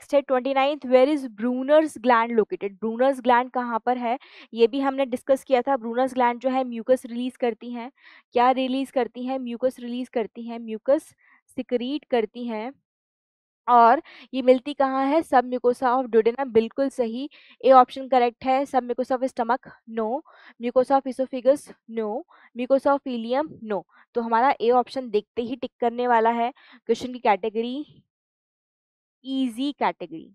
Next है twenty ninth where is Brunner's gland located Brunner's gland कहाँ पर है ये भी हमने डिस्कस किया था ब्रूनर्स ग्लैंड जो है म्यूकस रिलीज करती हैं क्या रिलीज करती हैं म्यूकस रिलीज करती हैं म्यूकस सिक्रीट करती हैं और ये मिलती कहाँ है सब म्यूकोसा ऑफ डोडेना बिल्कुल सही ए ऑप्शन करेक्ट है submucosa of stomach no mucosa of oesophagus no mucosa of ileum no तो हमारा ए ऑप्शन देखते ही टिक करने वाला है क्वेश्चन की कैटेगरी easy category.